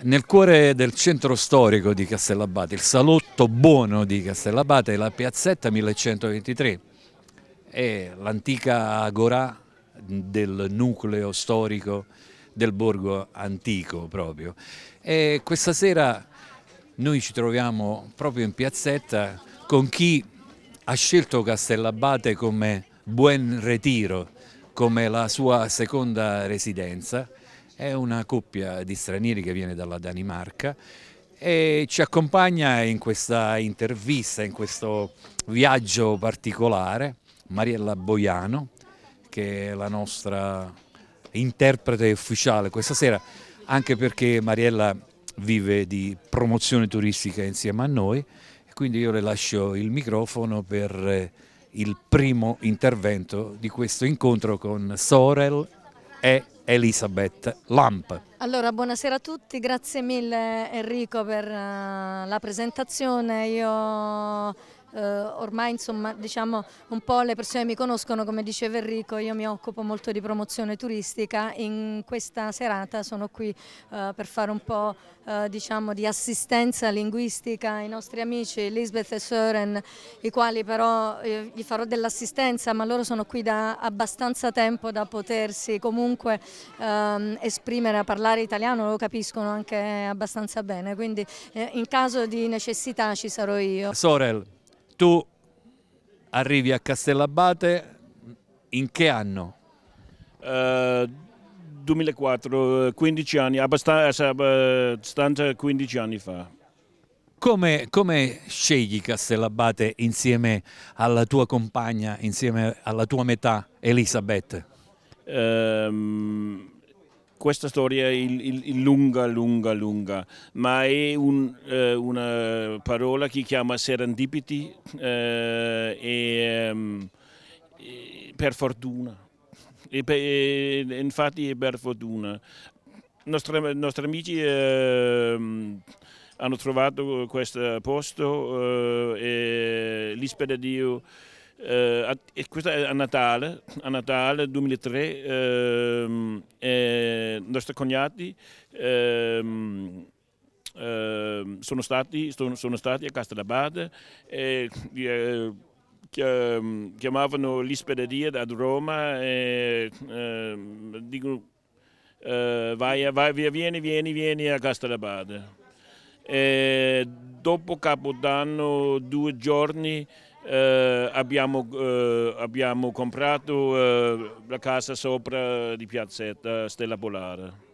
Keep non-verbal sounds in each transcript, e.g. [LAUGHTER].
Nel cuore del centro storico di Castellabate, il salotto buono di Castellabate, la piazzetta 1123, è l'antica agorà del nucleo storico del borgo antico proprio. E questa sera noi ci troviamo proprio in piazzetta con chi ha scelto Castellabate come buon retiro, come la sua seconda residenza è una coppia di stranieri che viene dalla Danimarca e ci accompagna in questa intervista, in questo viaggio particolare, Mariella Boiano, che è la nostra interprete ufficiale questa sera, anche perché Mariella vive di promozione turistica insieme a noi, quindi io le lascio il microfono per eh, il primo intervento di questo incontro con Sorel è Elisabeth Lamp. Allora, buonasera a tutti, grazie mille Enrico per eh, la presentazione. Io eh, ormai insomma, diciamo, un po' le persone mi conoscono, come diceva Enrico, io mi occupo molto di promozione turistica, in questa serata sono qui eh, per fare un po' eh, diciamo, di assistenza linguistica ai nostri amici Lisbeth e Sören, i quali però eh, gli farò dell'assistenza, ma loro sono qui da abbastanza tempo da potersi comunque ehm, esprimere, a parlare italiano, lo capiscono anche abbastanza bene, quindi eh, in caso di necessità ci sarò io. Sorel tu arrivi a Castellabate in che anno? Uh, 2004, 15 anni, abbastanza, eh, abbastanza eh, 15 anni fa. Come, come, scegli Castellabate insieme alla tua compagna, insieme alla tua metà Elisabeth? Um, questa storia è lunga, lunga, lunga, ma è un, eh, una parola che chiama serendipity eh, e, um, per fortuna. E per, e, infatti è per fortuna. I nostri amici eh, hanno trovato questo posto eh, e Dio eh, e questo è a Natale, a Natale 2003, eh, i nostri cognati ehm, ehm, sono, stati, sono, sono, stati, a Castellabate e eh, chiamavano l'ispederia da Roma e ehm, dicono eh, vai, vai, via, vieni, vieni, vieni a Castellabate. E dopo Capodanno, due giorni, eh, abbiamo, eh, abbiamo, comprato eh, la casa sopra di Piazzetta Stella Polare.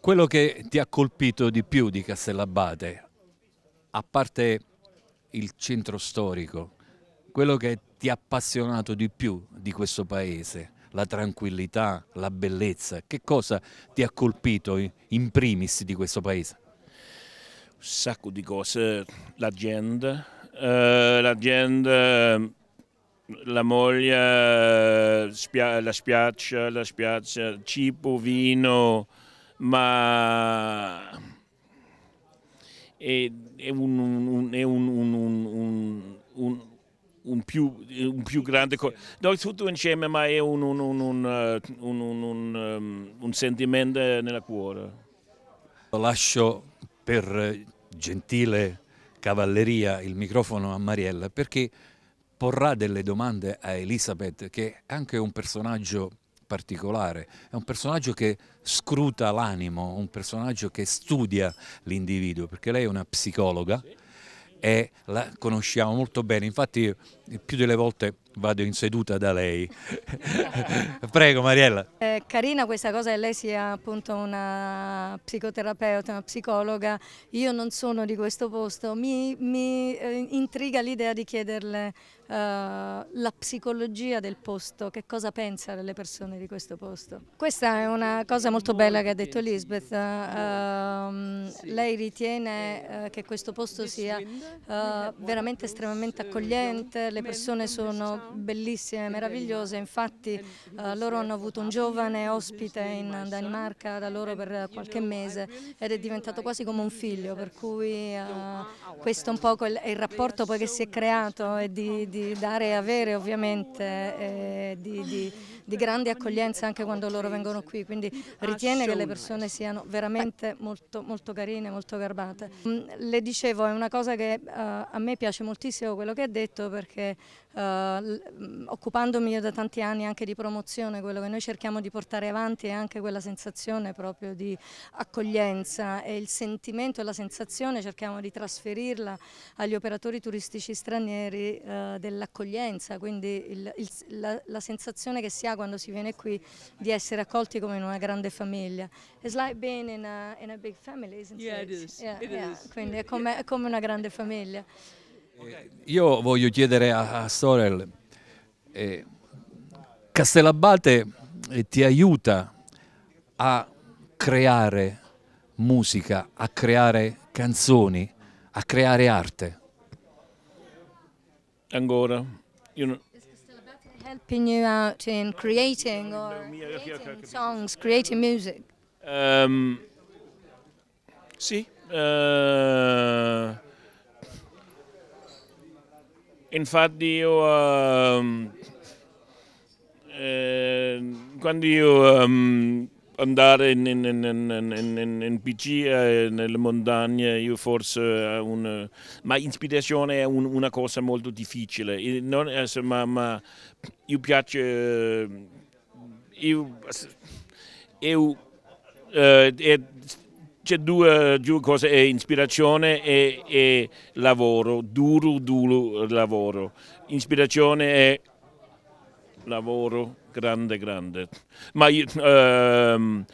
Quello che ti ha colpito di più di Castellabate, a parte il centro storico, quello che ti ha appassionato di più di questo paese, la tranquillità, la bellezza, che cosa ti ha colpito in primis di questo paese? Un sacco di cose, la gente l'azienda, la moglie, spia la spiaggia, la spiaccia, cibo, vino, ma è, è, un, un, è un, un, più, un, più, grande... No, tutto insieme, ma è un sentimento nel cuore. Lo lascio per gentile cavalleria il microfono a Mariella perché porrà delle domande a Elisabeth che è anche un personaggio particolare, è un personaggio che scruta l'animo, un personaggio che studia l'individuo perché lei è una psicologa. Sì e la conosciamo molto bene, infatti più delle volte vado in seduta da lei. [LAUGHS] Prego Mariella. È eh, carina questa cosa che lei sia appunto una psicoterapeuta, una psicologa, io non sono di questo posto, mi, mi eh, intriga l'idea di chiederle uh, la psicologia del posto, che cosa pensa delle persone di questo posto. Questa è una cosa molto bella che ha detto Lisbeth. Uh, lei ritiene eh, che questo posto sia eh, veramente estremamente accogliente, le persone sono bellissime, meravigliose, infatti eh, loro hanno avuto un giovane ospite in Danimarca da loro per qualche mese ed è diventato quasi come un figlio, per cui eh, questo è un po' il, il rapporto che si è creato e di, di dare e avere ovviamente, eh, di, di, di grande accoglienza anche quando loro vengono qui, quindi ritiene che le persone siano veramente molto, molto carine carine, molto garbate. Mm, le dicevo, è una cosa che uh, a me piace moltissimo quello che ha detto perché uh, occupandomi io da tanti anni anche di promozione, quello che noi cerchiamo di portare avanti è anche quella sensazione proprio di accoglienza e il sentimento e la sensazione cerchiamo di trasferirla agli operatori turistici stranieri uh, dell'accoglienza, quindi il, il, la, la sensazione che si ha quando si viene qui di essere accolti come in una grande famiglia. It's like being in a, in a big family, isn't Yeah, it is. Yeah, it yeah. Is. Quindi è come, è come, una grande famiglia. Eh, io voglio chiedere a, a Sorel, eh, Castellabate eh, ti aiuta a creare musica, a creare canzoni, a creare arte? Ancora. Io non... helping you out in creating or creating songs, creating music? Um, sì. Eh, infatti io... Ehm, eh, quando io... Um, andare in, in, in, in PC eh, nelle montagne, io forse eh, un, ma ispirazione è un, una cosa molto difficile, non, eh, ma, ma io piace, eh, io, io eh, è c'è due, due, cose, eh, ispirazione e, e lavoro, duro, duro lavoro. Ispirazione è lavoro grande, grande. Ma io, ehm,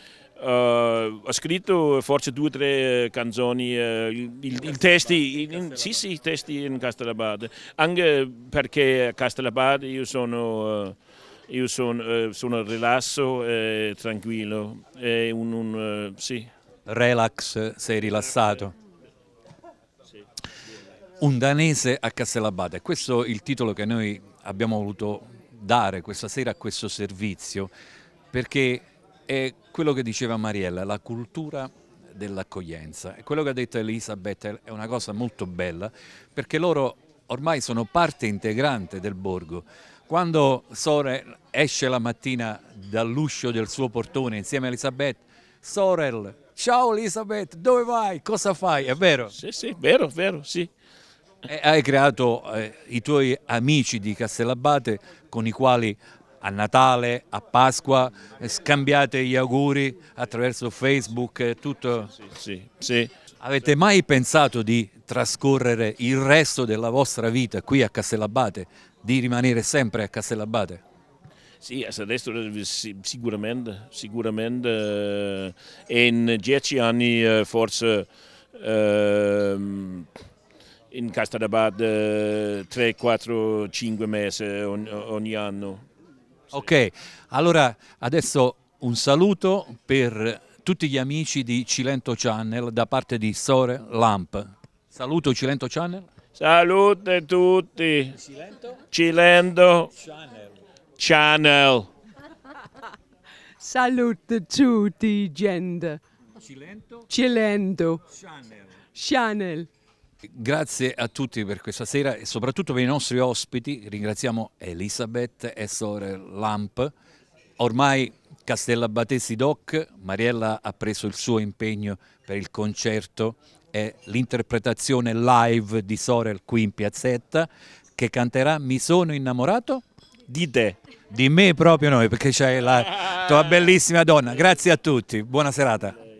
eh, ho scritto forse due o tre eh, canzoni, eh, il, il, il testi, in, sì, sì, testi in Castellabad, anche perché a Castellabad io sono... Eh, io sono, sono rilasso e tranquillo, è un, un sì relax, sei rilassato. Un danese a Castellabate, questo è il titolo che noi abbiamo voluto dare questa sera a questo servizio, perché è quello che diceva Mariella, la cultura dell'accoglienza. E quello che ha detto Elisabeth è una cosa molto bella, perché loro ormai sono parte integrante del borgo. Quando Sorel esce la mattina dall'uscio del suo portone insieme a Elisabeth, Sorel, ciao Elisabeth, dove vai? Cosa fai? È vero? Sì, sì, vero, vero, sì. E hai creato eh, i tuoi amici di Castellabate con i quali a Natale, a Pasqua, eh, scambiate gli auguri attraverso Facebook, tutto. Sì, sì, sì, Avete mai pensato di trascorrere il resto della vostra vita qui a Castellabate, di rimanere sempre a Castellabate? Sì, adesso eh, sicuramente, sicuramente eh, in dieci anni eh, forse ehm, in Castelabad 3, 4, 5 mesi ogni anno. Ok, allora adesso un saluto per tutti gli amici di Cilento Channel da parte di Sore Lamp. Saluto Cilento Channel. Salute a tutti. Cilento. Cilento. Channel. Channel. Salute tutti, gente. Cilento. Cilento. Channel. Channel. Grazie a tutti per questa sera e soprattutto per i nostri ospiti. Ringraziamo Elisabeth e Sore Lamp. Ormai Castella Batesi Doc, Mariella ha preso il suo impegno per il concerto e l'interpretazione live di Sorel qui in piazzetta che canterà Mi sono innamorato di te. Di me proprio noi, perché c'è la tua bellissima donna. Grazie a tutti, buona serata.